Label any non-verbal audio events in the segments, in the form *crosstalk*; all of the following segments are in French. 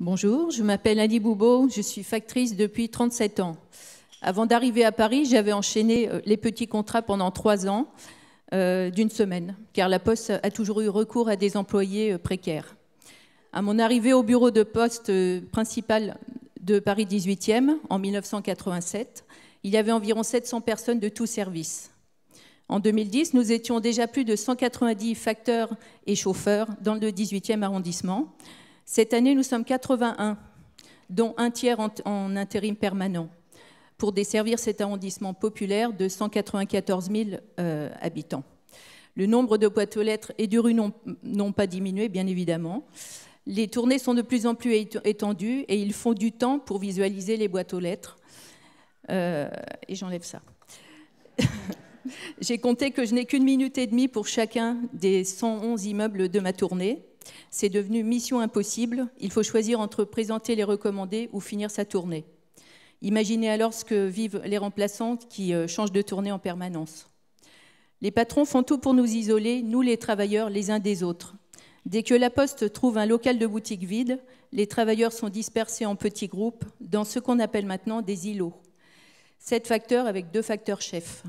Bonjour, je m'appelle Annie Boubo, je suis factrice depuis 37 ans. Avant d'arriver à Paris, j'avais enchaîné euh, les petits contrats pendant trois ans euh, d'une semaine, car la Poste a toujours eu recours à des employés euh, précaires. À mon arrivée au bureau de poste principal de Paris 18e en 1987, il y avait environ 700 personnes de tous services. En 2010, nous étions déjà plus de 190 facteurs et chauffeurs dans le 18e arrondissement. Cette année, nous sommes 81, dont un tiers en, intérim permanent, pour desservir cet arrondissement populaire de 194 000 euh, habitants. Le nombre de boîtes aux lettres et de rues n'ont pas diminué, bien évidemment. Les tournées sont de plus en plus étendues et ils font du temps pour visualiser les boîtes aux lettres. Euh, et j'enlève ça. *laughs* J'ai compté que je n'ai qu'une minute et demie pour chacun des 111 immeubles de ma tournée. C'est devenu mission impossible. Il faut choisir entre présenter les recommandés ou finir sa tournée. Imaginez alors ce que vivent les remplaçantes qui euh, changent de tournée en permanence. Les patrons font tout pour nous isoler, nous les travailleurs, les uns des autres. Dès que la Poste trouve un local de boutique vide, les travailleurs sont dispersés en petits groupes dans ce qu'on appelle maintenant des îlots. Sept facteurs avec deux facteurs chefs.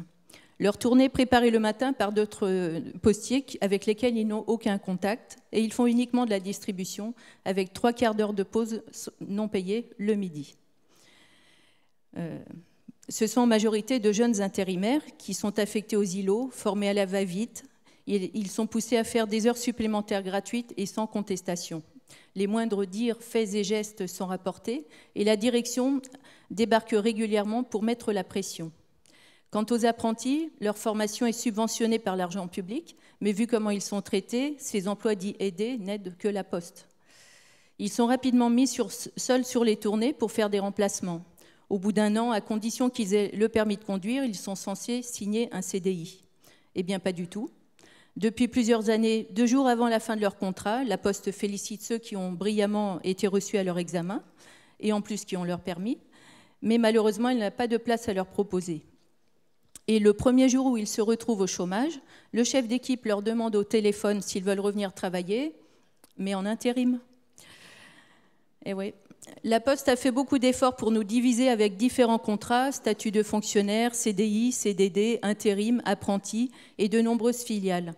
Leur tournée préparée le matin par d'autres euh, postiers avec lesquels ils n'ont aucun contact et ils font uniquement de la distribution avec trois quarts d'heure de pause non payée le midi. Euh, ce sont en majorité de jeunes intérimaires qui sont affectés aux îlots, formés à la va-vite. Ils sont poussés à faire des heures supplémentaires gratuites et sans contestation. Les moindres dires, faits et gestes sont rapportés et la direction débarque régulièrement pour mettre la pression. Quant aux apprentis, leur formation est subventionnée par l'argent public, mais vu comment ils sont traités, ces emplois dits aidés n'aident que la poste. Ils sont rapidement mis seuls sur les tournées pour faire des remplacements. Au bout d'un an, à condition qu'ils aient le permis de conduire, ils sont censés signer un CDI. Eh bien, pas du tout. Depuis plusieurs années, deux jours avant la fin de leur contrat, la Poste félicite ceux qui ont brillamment été reçus à leur examen, et en plus qui ont leur permis, mais malheureusement, il n'a pas de place à leur proposer. Et le premier jour où ils se retrouvent au chômage, le chef d'équipe leur demande au téléphone s'ils veulent revenir travailler, mais en intérim. Et eh oui. La Poste a fait beaucoup d'efforts pour nous diviser avec différents contrats, statut de fonctionnaire, CDI, CDD, intérim, apprentis et de nombreuses filiales.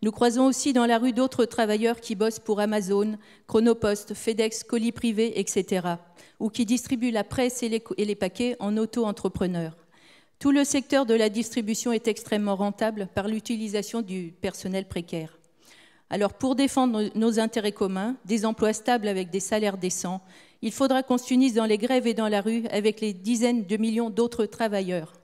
Nous croisons aussi dans la rue d'autres travailleurs qui bossent pour Amazon, Chronopost, FedEx, Colis Privé, etc., ou qui distribuent la presse et les, et les paquets en auto-entrepreneurs. Tout le secteur de la distribution est extrêmement rentable par l'utilisation du personnel précaire. Alors pour défendre nos intérêts communs, des emplois stables avec des salaires décents, il faudra qu'on s'unisse dans les grèves et dans la rue avec les dizaines de millions d'autres travailleurs.